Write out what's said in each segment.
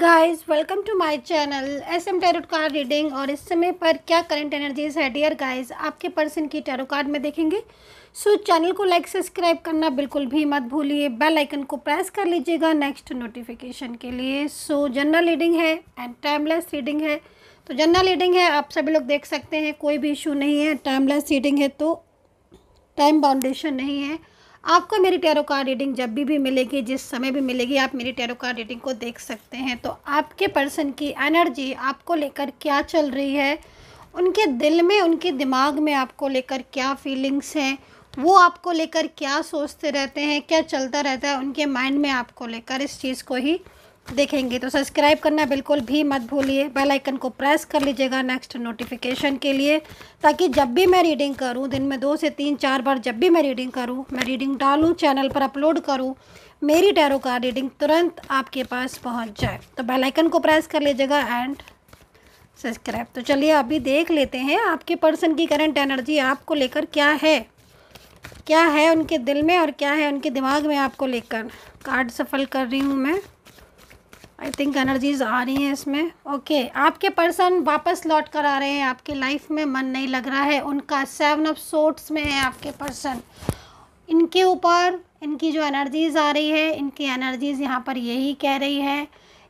guys welcome to my channel S M tarot card reading और इस समय पर क्या करंट एनर्जीज है डियर गाइस आपके पर्सन की टेरो कार्ड में देखेंगे सो so, चैनल को लाइक सब्सक्राइब करना बिल्कुल भी मत भूलिए बेल आइकन को प्रेस कर लीजिएगा नेक्स्ट नोटिफिकेशन के लिए सो जनरल रीडिंग है एंड टाइमलेस रीडिंग है तो जनरल रीडिंग है आप सभी लोग देख सकते हैं कोई भी इशू नहीं है टाइमलेस रीडिंग है तो टाइम बाउंडेशन नहीं है आपको मेरी टैरो कार रीडिंग जब भी भी मिलेगी जिस समय भी मिलेगी आप मेरी टैरो कार रीडिंग को देख सकते हैं तो आपके पर्सन की एनर्जी आपको लेकर क्या चल रही है उनके दिल में उनके दिमाग में आपको लेकर क्या फीलिंग्स हैं वो आपको लेकर क्या सोचते रहते हैं क्या चलता रहता है उनके माइंड में आपको लेकर इस चीज़ को ही देखेंगे तो सब्सक्राइब करना बिल्कुल भी मत भूलिए बेल आइकन को प्रेस कर लीजिएगा नेक्स्ट नोटिफिकेशन के लिए ताकि जब भी मैं रीडिंग करूं दिन में दो से तीन चार बार जब भी मैं रीडिंग करूं मैं रीडिंग डालूं चैनल पर अपलोड करूं मेरी टैरो का रीडिंग तुरंत आपके पास पहुंच जाए तो बेल आइकन को प्रेस कर लीजिएगा एंड सब्सक्राइब तो चलिए अभी देख लेते हैं आपके पर्सन की करंट एनर्जी आपको लेकर क्या है क्या है उनके दिल में और क्या है उनके दिमाग में आपको लेकर कार्ड सफल कर रही हूँ मैं आई थिंक एनर्जीज आ रही हैं इसमें ओके okay, आपके पर्सन वापस लौट कर आ रहे हैं आपके लाइफ में मन नहीं लग रहा है उनका सेवन ऑफ सोट्स में है आपके पर्सन इनके ऊपर इनकी जो एनर्जीज आ रही है इनकी एनर्जीज यहाँ पर यही कह रही है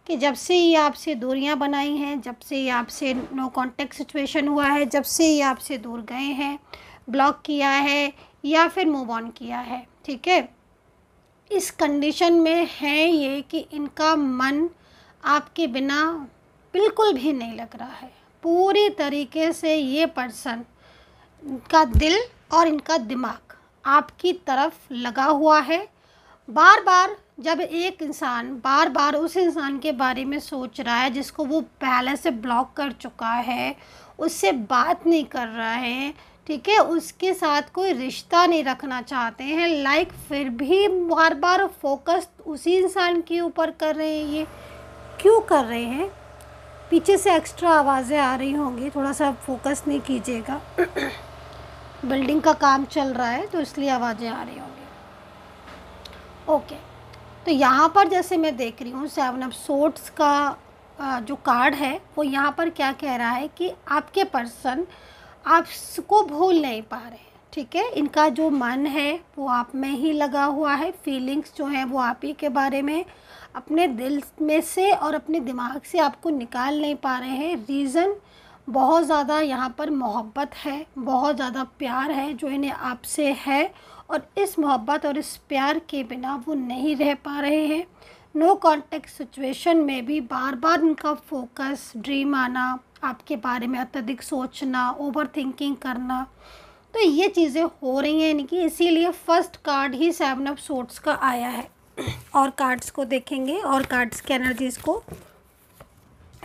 कि जब से ये आपसे दूरियाँ बनाई हैं जब से ये आपसे नो कॉन्टेक्ट सिचुएशन हुआ है जब से ये आपसे दूर गए हैं ब्लॉक किया है या फिर मूव ऑन किया है ठीक है इस कंडीशन में है ये कि इनका मन आपके बिना बिल्कुल भी नहीं लग रहा है पूरी तरीके से ये पर्सन का दिल और इनका दिमाग आपकी तरफ लगा हुआ है बार बार जब एक इंसान बार बार उस इंसान के बारे में सोच रहा है जिसको वो पहले से ब्लॉक कर चुका है उससे बात नहीं कर रहा है ठीक है उसके साथ कोई रिश्ता नहीं रखना चाहते हैं लाइक फिर भी बार बार फोकस उसी इंसान के ऊपर कर रहे हैं ये क्यों कर रहे हैं पीछे से एक्स्ट्रा आवाज़ें आ रही होंगी थोड़ा सा फोकस नहीं कीजिएगा बिल्डिंग का काम चल रहा है तो इसलिए आवाज़ें आ रही होंगी ओके तो यहाँ पर जैसे मैं देख रही हूँ सेवन ऑफ सोट्स का जो कार्ड है वो यहाँ पर क्या कह रहा है कि आपके पर्सन आप उसको भूल नहीं पा रहे ठीक है इनका जो मन है वो आप में ही लगा हुआ है फीलिंग्स जो हैं वो आप ही के बारे में अपने दिल में से और अपने दिमाग से आपको निकाल नहीं पा रहे हैं रीज़न बहुत ज़्यादा यहाँ पर मोहब्बत है बहुत ज़्यादा प्यार है जो इन्हें आपसे है और इस मोहब्बत और इस प्यार के बिना वो नहीं रह पा रहे हैं नो कॉन्टेक्ट सिचुएशन में भी बार बार उनका फोकस ड्रीम आना आपके बारे में अत्यधिक सोचना ओवर थिंकिंग करना तो ये चीज़ें हो रही हैं इनकी इसीलिए फर्स्ट कार्ड ही सेवन ऑफ सोट्स का आया है और कार्ड्स को देखेंगे और कार्ड्स के एनर्जीज़ को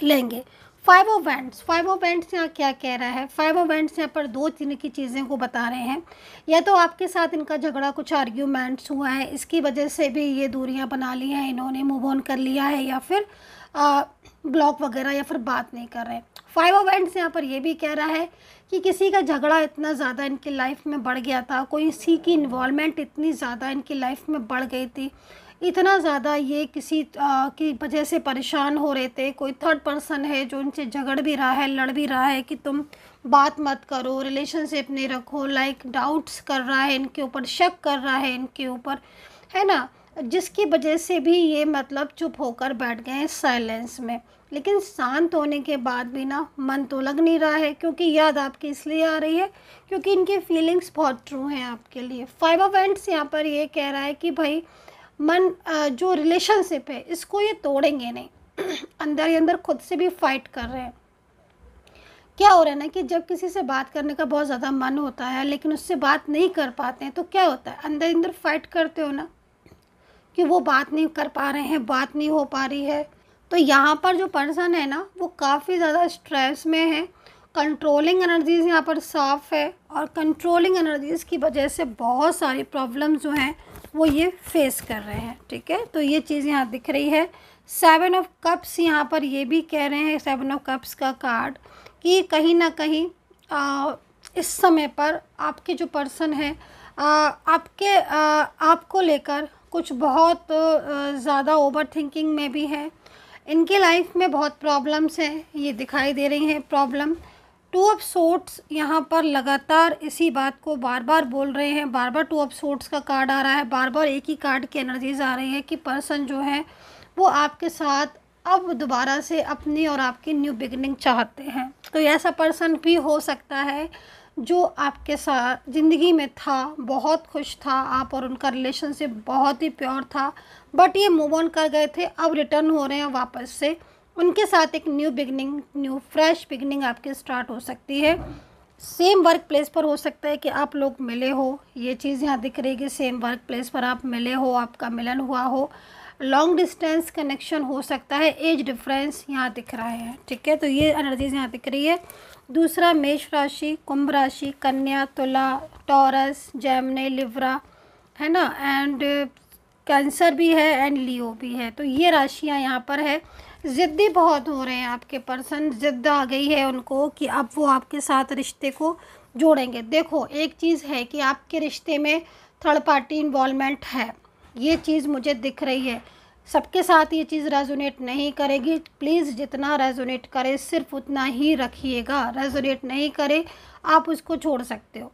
लेंगे five of wands five of wands यहाँ क्या कह रहा है फाइव ऑफ बैंड्स यहाँ पर दो तीन की चीज़ें को बता रहे हैं या तो आपके साथ इनका झगड़ा कुछ आर्ग्यूमेंट्स हुआ है इसकी वजह से भी ये दूरियाँ बना ली हैं इन्होंने मूव ऑन कर लिया है या फिर आ, ब्लॉक वगैरह या फिर बात नहीं कर रहे फाइव ऑफ एंड्स यहाँ पर यह भी कह रहा है कि किसी का झगड़ा इतना ज़्यादा इनकी लाइफ में बढ़ गया था कोई किसी की इन्वॉलमेंट इतनी ज़्यादा इनकी लाइफ में बढ़ गई थी इतना ज़्यादा ये किसी आ, की वजह से परेशान हो रहे थे कोई थर्ड पर्सन है जो इनसे झगड़ भी रहा है लड़ भी रहा है कि तुम बात मत करो रिलेशनशिप नहीं रखो लाइक डाउट्स कर रहा है इनके ऊपर शक कर रहा है इनके ऊपर है ना जिसकी वजह से भी ये मतलब चुप होकर बैठ गए हैं साइलेंस में लेकिन शांत होने के बाद भी ना मन तो लग नहीं रहा है क्योंकि याद आपकी इसलिए आ रही है क्योंकि इनकी फीलिंग्स बहुत ट्रू हैं आपके लिए फाइव ऑफ एंड्स यहाँ पर ये कह रहा है कि भाई मन जो रिलेशनशिप है इसको ये तोड़ेंगे नहीं अंदर ही अंदर खुद से भी फाइट कर रहे हैं क्या हो रहा है ना कि जब किसी से बात करने का बहुत ज़्यादा मन होता है लेकिन उससे बात नहीं कर पाते हैं तो क्या होता है अंदर अंदर फाइट करते हो ना कि वो बात नहीं कर पा रहे हैं बात नहीं हो पा रही है तो यहाँ पर जो पर्सन है ना वो काफ़ी ज़्यादा स्ट्रेस में है कंट्रोलिंग एनर्जीज़ यहाँ पर साफ है और कंट्रोलिंग एनर्जीज़ की वजह से बहुत सारी प्रॉब्लम जो हैं वो ये फेस कर रहे हैं ठीक है तो ये चीज़ यहाँ दिख रही है सेवन ऑफ कप्स यहाँ पर ये भी कह रहे हैं सेवन ऑफ कप्स का कार्ड कि कहीं ना कहीं आ, इस समय पर आपके जो पर्सन है आ, आपके आ, आपको लेकर कुछ बहुत ज़्यादा ओवर थिंकिंग में भी हैं इनके लाइफ में बहुत प्रॉब्लम्स हैं ये दिखाई दे रही हैं प्रॉब्लम टू ऑफ सोट्स यहाँ पर लगातार इसी बात को बार बार बोल रहे हैं बार बार टू ऑफ सोट्स का कार्ड आ रहा है बार बार एक ही कार्ड की एनर्जीज आ रही है कि पर्सन जो है वो आपके साथ अब दोबारा से अपनी और आपकी न्यू बिगनिंग चाहते हैं तो ऐसा पर्सन भी हो सकता है जो आपके साथ ज़िंदगी में था बहुत खुश था आप और उनका रिलेशनशिप बहुत ही प्योर था बट ये मूव ऑन कर गए थे अब रिटर्न हो रहे हैं वापस से उनके साथ एक new beginning new fresh beginning आपके स्टार्ट हो सकती है सेम वर्क प्लेस पर हो सकता है कि आप लोग मिले हो ये चीज़ यहाँ दिख रही है कि सेम वर्क प्लेस पर आप मिले हो आपका मिलन हुआ हो लॉन्ग डिस्टेंस कनेक्शन हो सकता है एज डिफरेंस यहाँ दिख रहा है ठीक है तो ये एनर्जीज यहाँ दिख रही है दूसरा मेष राशि कुंभ राशि कन्या तुला टॉरस जैमने लिवरा है ना एंड कैंसर भी है एंड लियो भी है तो ये राशियाँ यहाँ पर है ज़िद्दी बहुत हो रहे हैं आपके पर्सन ज़िद्द आ गई है उनको कि अब वो आपके साथ रिश्ते को जोड़ेंगे देखो एक चीज़ है कि आपके रिश्ते में थर्ड पार्टी इन्वॉलमेंट है ये चीज़ मुझे दिख रही है सबके साथ ये चीज़ रेजोनेट नहीं करेगी प्लीज़ जितना रेजोनेट करे सिर्फ उतना ही रखिएगा रेजोनेट नहीं करे आप उसको छोड़ सकते हो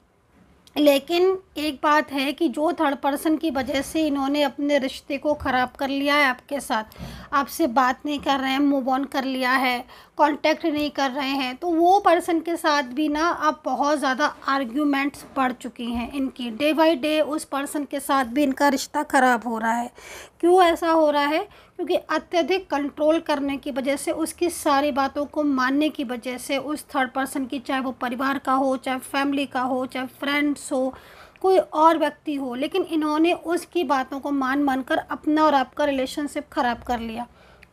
लेकिन एक बात है कि जो थर्ड पर्सन की वजह से इन्होंने अपने रिश्ते को ख़राब कर लिया है आपके साथ आपसे बात नहीं कर रहे हैं मूव ऑन कर लिया है कांटेक्ट नहीं कर रहे हैं तो वो पर्सन के साथ भी ना आप बहुत ज़्यादा आर्ग्यूमेंट्स बढ़ चुकी हैं इनकी डे बाई डे उस पर्सन के साथ भी इनका रिश्ता ख़राब हो रहा है क्यों ऐसा हो रहा है क्योंकि अत्यधिक कंट्रोल करने की वजह से उसकी सारी बातों को मानने की वजह से उस थर्ड पर्सन की चाहे वो परिवार का हो चाहे फैमिली का हो चाहे फ्रेंड्स हो कोई और व्यक्ति हो लेकिन इन्होंने उसकी बातों को मान मान कर अपना और आपका रिलेशनशिप ख़राब कर लिया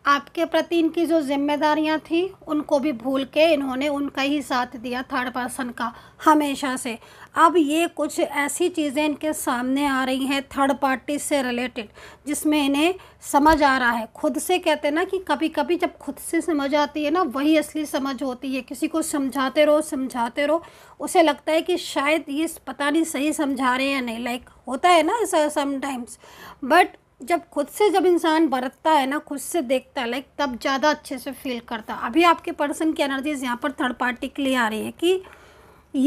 आपके प्रति इनकी जो जिम्मेदारियां थी उनको भी भूल के इन्होंने उनका ही साथ दिया थर्ड पर्सन का हमेशा से अब ये कुछ ऐसी चीज़ें इनके सामने आ रही हैं थर्ड पार्टी से रिलेटेड जिसमें इन्हें समझ आ रहा है खुद से कहते हैं ना कि कभी कभी जब खुद से समझ आती है ना वही असली समझ होती है किसी को समझाते रहो समझाते रहो उसे लगता है कि शायद ये पता नहीं सही समझा रहे हैं या नहीं लाइक होता है ना समाइम्स समटाइम्स बट जब खुद से जब इंसान बरतता है ना खुद से देखता है लाइक तब ज़्यादा अच्छे से फील करता है अभी आपके पर्सन की एनर्जीज यहाँ पर थर्ड पार्टी के लिए आ रही है कि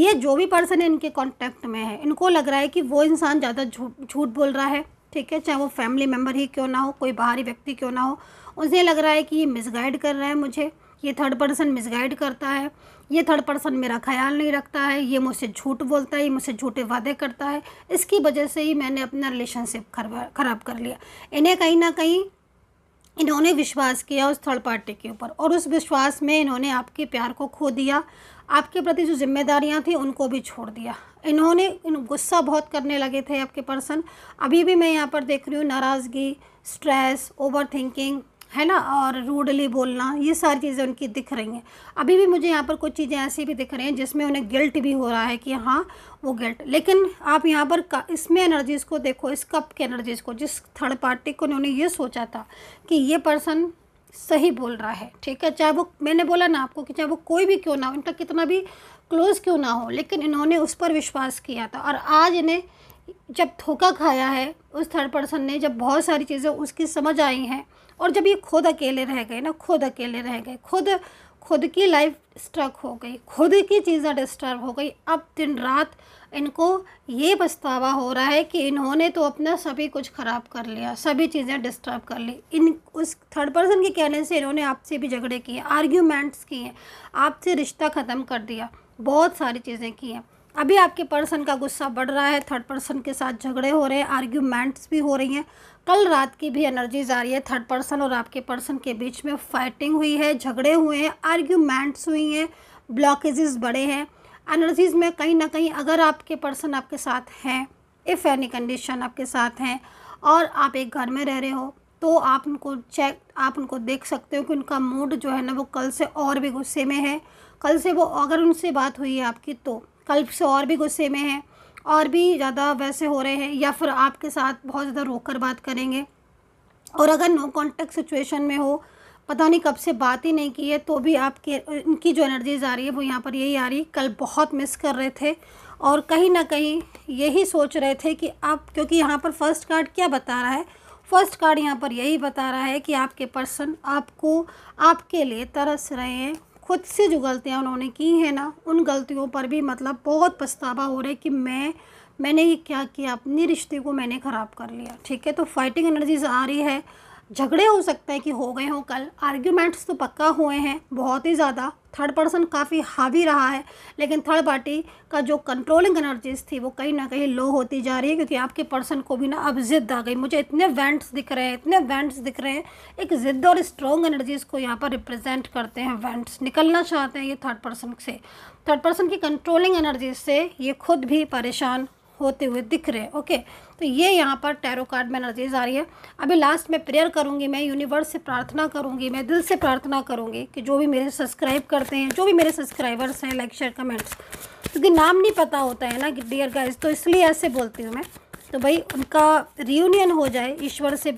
ये जो भी पर्सन है इनके कॉन्टैक्ट में है इनको लग रहा है कि वो इंसान ज़्यादा झूठ बोल रहा है ठीक है चाहे वो फैमिली मेम्बर ही क्यों ना हो कोई बाहरी व्यक्ति क्यों ना हो उन्हें लग रहा है कि ये मिसगाइड कर रहा है मुझे ये थर्ड पर्सन मिसगाइड करता है ये थर्ड पर्सन मेरा ख्याल नहीं रखता है ये मुझसे झूठ बोलता है ये मुझसे झूठे वादे करता है इसकी वजह से ही मैंने अपना रिलेशनशिप खराब कर लिया इन्हें कहीं ना कहीं इन्होंने विश्वास किया उस थर्ड पार्टी के ऊपर और उस विश्वास में इन्होंने आपके प्यार को खो दिया आपके प्रति जो जिम्मेदारियां थी उनको भी छोड़ दिया इन्होंने इन गुस्सा बहुत करने लगे थे आपके पर्सन अभी भी मैं यहाँ पर देख रही हूँ नाराज़गी स्ट्रेस ओवर थिंकिंग है ना और रूडली बोलना ये सारी चीज़ें उनकी दिख रही हैं अभी भी मुझे यहाँ पर कुछ चीज़ें ऐसी भी दिख रही हैं जिसमें उन्हें गिल्ट भी हो रहा है कि हाँ वो गिल्ट लेकिन आप यहाँ पर इसमें एनर्जीज़ को देखो इस कप के एनर्जीज़ को जिस थर्ड पार्टी को उन्होंने ये सोचा था कि ये पर्सन सही बोल रहा है ठीक है चाहे वो मैंने बोला ना आपको कि चाहे वो कोई भी क्यों ना हो इनका कितना भी क्लोज़ क्यों ना हो लेकिन इन्होंने उस पर विश्वास किया था और आज इन्हें जब धोखा खाया है उस थर्ड पर्सन ने जब बहुत सारी चीज़ें उसकी समझ आई हैं और जब ये खुद अकेले रह गए ना खुद अकेले रह गए खुद खुद की लाइफ स्ट्रक हो गई खुद की चीज़ें डिस्टर्ब हो गई अब दिन रात इनको ये पछतावा हो रहा है कि इन्होंने तो अपना सभी कुछ ख़राब कर लिया सभी चीज़ें डिस्टर्ब कर ली इन उस थर्ड पर्सन के कहने से इन्होंने आपसे भी झगड़े किए आर्ग्यूमेंट्स किए आपसे रिश्ता ख़त्म कर दिया बहुत सारी चीज़ें की हैं अभी आपके पर्सन का गुस्सा बढ़ रहा है थर्ड पर्सन के साथ झगड़े हो रहे हैं आर्ग्यूमेंट्स भी हो रही हैं कल रात की भी एनर्जीज आ रही है थर्ड पर्सन और आपके पर्सन के बीच में फाइटिंग हुई है झगड़े हुए हैं आर्ग्यूमेंट्स हुई हैं ब्लॉकेजेस बड़े हैं एनर्जीज़ में कहीं ना कहीं अगर आपके पर्सन आपके साथ हैं इफ़ एनी कंडीशन आपके साथ हैं और आप एक घर में रह रहे हो तो आप उनको चेक आप उनको देख सकते हो कि उनका मूड जो है ना वो कल से और भी गुस्से में है कल से वो अगर उनसे बात हुई है आपकी तो कल से और भी गुस्से में हैं और भी ज़्यादा वैसे हो रहे हैं या फिर आपके साथ बहुत ज़्यादा रोक कर बात करेंगे और अगर नो कॉन्टेक्ट सिचुएशन में हो पता नहीं कब से बात ही नहीं की है तो भी आपके इनकी जो एनर्जीज आ रही है वो यहाँ पर यही आ रही कल बहुत मिस कर रहे थे और कहीं ना कहीं यही सोच रहे थे कि आप क्योंकि यहाँ पर फर्स्ट कार्ड क्या बता रहा है फर्स्ट कार्ड यहाँ पर यही बता रहा है कि आपके पर्सन आपको आपके लिए तरस रहे हैं खुद से जो गलतियाँ उन्होंने की हैं ना उन गलतियों पर भी मतलब बहुत पछतावा हो रहा है कि मैं मैंने ये क्या किया अपने रिश्ते को मैंने ख़राब कर लिया ठीक है तो फाइटिंग एनर्जीज आ रही है झगड़े हो सकते हैं कि हो गए हों कल आर्ग्यूमेंट्स तो पक्का हुए हैं बहुत ही ज़्यादा थर्ड पर्सन काफ़ी हावी रहा है लेकिन थर्ड पार्टी का जो कंट्रोलिंग एनर्जीज थी वो कहीं ना कहीं लो होती जा रही है क्योंकि आपके पर्सन को भी ना अब जिद आ गई मुझे इतने वेंट्स दिख रहे हैं इतने वेंट्स दिख रहे हैं एक जिद और स्ट्रॉन्ग एनर्जीज को यहाँ पर रिप्रेजेंट करते हैं वेंट्स निकलना चाहते हैं ये थर्ड पर्सन से थर्ड पर्सन की कंट्रोलिंग एनर्जीज से ये खुद भी परेशान होते हुए दिख रहे हैं ओके तो ये यहाँ पर टैरो कार्ड में एनर्जीज आ रही है अभी लास्ट में प्रेयर करूँगी मैं यूनिवर्स से प्रार्थना करूँगी मैं दिल से प्रार्थना करूँगी कि जो भी मेरे सब्सक्राइब करते हैं जो भी मेरे सब्सक्राइबर्स हैं लाइक शेयर कमेंट्स क्योंकि नाम नहीं पता होता है ना डियर गाइज तो इसलिए ऐसे बोलती हूँ मैं तो भाई उनका रियूनियन हो जाए ईश्वर से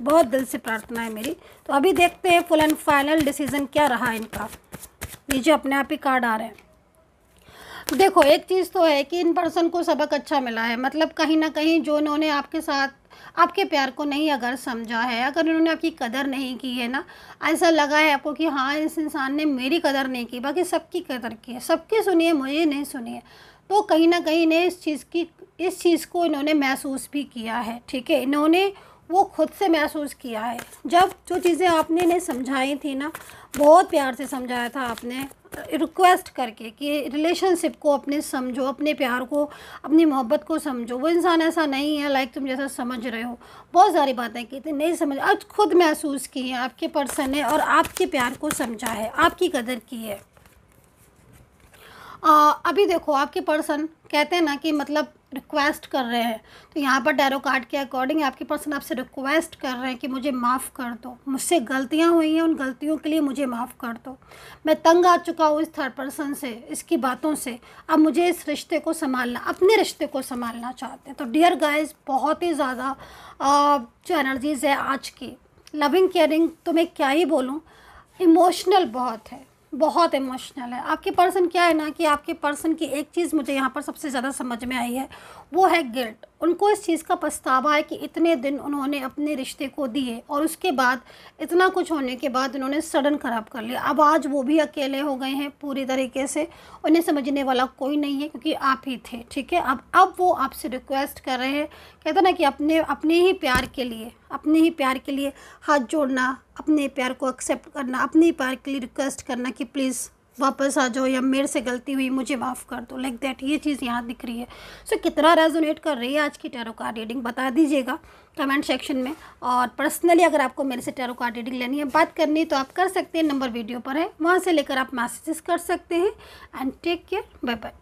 बहुत दिल से प्रार्थना है मेरी तो अभी देखते हैं फुल एंड फाइनल डिसीज़न क्या रहा इनका ये जो अपने आप ही कार्ड आ रहे हैं तो देखो एक चीज़ तो है कि इन पर्सन को सबक अच्छा मिला है मतलब कहीं ना कहीं जो इन्होंने आपके साथ आपके प्यार को नहीं अगर समझा है अगर इन्होंने आपकी कदर नहीं की है ना ऐसा लगा है आपको कि हाँ इस इंसान ने मेरी कदर नहीं की बाकी सबकी कदर की है सबकी सुनिए मुझे नहीं सुनिए तो कहीं ना कहीं इन्हें इस चीज़ की इस चीज़ को इन्होंने महसूस भी किया है ठीक है इन्होंने वो खुद से महसूस किया है जब जो चीज़ें आपने ने समझाई थी ना बहुत प्यार से समझाया था आपने रिक्वेस्ट करके कि रिलेशनशिप को अपने समझो अपने प्यार को अपनी मोहब्बत को समझो वो इंसान ऐसा नहीं है लाइक तुम जैसा समझ रहे हो बहुत सारी बातें की थी नहीं समझ आज खुद महसूस की है आपके पर्सन ने और आपके प्यार को समझा है आपकी कदर की है आ, अभी देखो आपके पर्सन कहते हैं ना कि मतलब रिक्वेस्ट कर रहे हैं तो यहाँ पर डैरो कार्ड के अकॉर्डिंग आपके पर्सन आपसे रिक्वेस्ट कर रहे हैं कि मुझे माफ़ कर दो मुझसे गलतियाँ हुई हैं उन गलतियों के लिए मुझे माफ़ कर दो मैं तंग आ चुका हूँ इस थर्ड पर्सन से इसकी बातों से अब मुझे इस रिश्ते को संभालना अपने रिश्ते को संभालना चाहते हैं तो डियर गाइज बहुत ही ज़्यादा जो एनर्जीज़ है आज की लविंग केयरिंग तो मैं क्या ही बोलूँ इमोशनल बहुत है बहुत इमोशनल है आपके पर्सन क्या है ना कि आपके पर्सन की एक चीज़ मुझे यहाँ पर सबसे ज़्यादा समझ में आई है वो है गिल्ट उनको इस चीज़ का पछतावा है कि इतने दिन उन्होंने अपने रिश्ते को दिए और उसके बाद इतना कुछ होने के बाद उन्होंने सडन ख़राब कर लिया अब आज वो भी अकेले हो गए हैं पूरी तरीके से उन्हें समझने वाला कोई नहीं है क्योंकि आप ही थे ठीक है अब अब वो आपसे रिक्वेस्ट कर रहे हैं कहते ना कि अपने अपने ही प्यार के लिए अपने ही प्यार के लिए हाथ जोड़ना अपने प्यार को एक्सेप्ट करना अपने ही प्यार के लिए रिक्वेस्ट करना कि प्लीज़ वापस आ जाओ या मेरे से गलती हुई मुझे माफ़ कर दो लाइक दैट ये चीज़ यहाँ दिख रही है सो so, कितना रेजोनेट कर रही है आज की टेरो कार्ड रीडिंग बता दीजिएगा कमेंट सेक्शन में और पर्सनली अगर आपको मेरे से टेरो कार्ड रीडिंग लेनी है बात करनी है तो आप कर सकते हैं नंबर वीडियो पर है वहाँ से लेकर आप मैसेजेस कर सकते हैं and take care bye bye